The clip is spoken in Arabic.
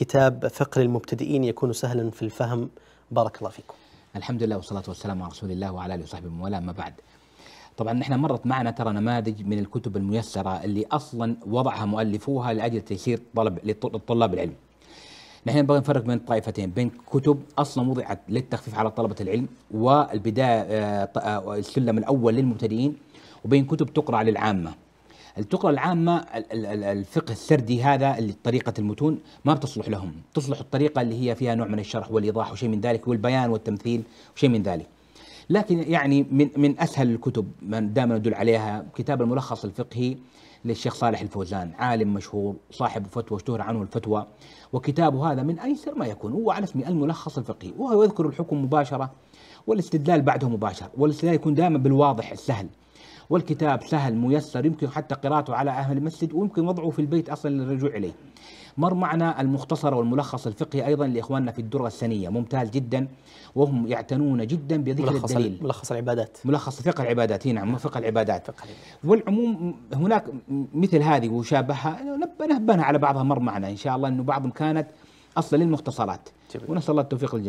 كتاب فقه للمبتدئين يكون سهلا في الفهم بارك الله فيكم الحمد لله والصلاة والسلام على رسول الله وعلى آله وصحبه ومن والاه ما بعد طبعا نحن مرت معنا ترى نماذج من الكتب الميسرة اللي أصلا وضعها مؤلفوها لأجل تيسير طلب لطلاب العلم نحن نبغى نفرق بين طائفتين بين كتب اصلا وضعت للتخفيف على طلبه العلم والبدايه آه، آه، السلم الاول للمبتدئين وبين كتب تقرا للعامه التقرا العامه الفقه السردي هذا اللي طريقه المتون ما بتصلح لهم تصلح الطريقه اللي هي فيها نوع من الشرح والايضاح وشيء من ذلك والبيان والتمثيل وشيء من ذلك لكن يعني من من اسهل الكتب من دائما ندل عليها كتاب الملخص الفقهي للشيخ صالح الفوزان عالم مشهور صاحب فتوى اشتهر عنه الفتوى وكتابه هذا من ايسر ما يكون هو على اسمه الملخص الفقهي وهو يذكر الحكم مباشره والاستدلال بعده مباشر والاستدلال يكون دائما بالواضح السهل والكتاب سهل ميسر يمكن حتى قراءته على أهل المسجد ويمكن وضعه في البيت أصلا للرجوع إليه مر معنا المختصر والملخص الفقهي أيضا لإخواننا في الدرة السنية ممتاز جدا وهم يعتنون جدا بذكر ملخص الدليل ملخص العبادات ملخص فقه العبادات نعم فقه العبادات فقه والعموم هناك مثل هذه وشابهها نبهنا على بعضها مر معنا إن شاء الله أنه بعضهم كانت أصلا للمختصرات جميل. ونسأل الله التوفيق للجميع